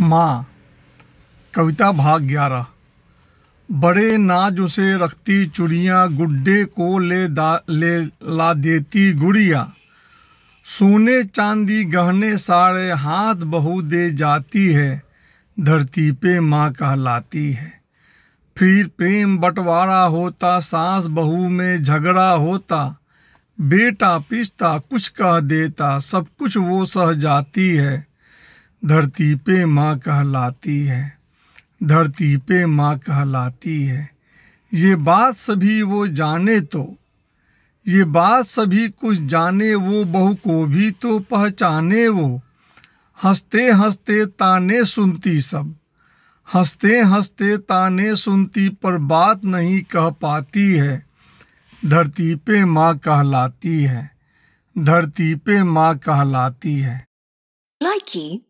माँ कविता भाग ग्यारह बड़े नाज उसे रखती चुड़िया गुड्डे को ले दा ले ला देती गुड़िया सोने चांदी गहने सारे हाथ बहू दे जाती है धरती पे माँ कहलाती है फिर प्रेम बंटवारा होता सास बहू में झगड़ा होता बेटा पिस्ता कुछ कह देता सब कुछ वो सह जाती है धरती पे माँ कहलाती है धरती पे माँ कहलाती है ये बात सभी वो जाने तो ये बात सभी कुछ जाने वो बहू को भी तो पहचाने वो हंसते हंसते ताने सुनती सब हंसते हंसते ताने सुनती पर बात नहीं कह पाती है धरती पे माँ कहलाती है धरती पे माँ कहलाती है लाइकी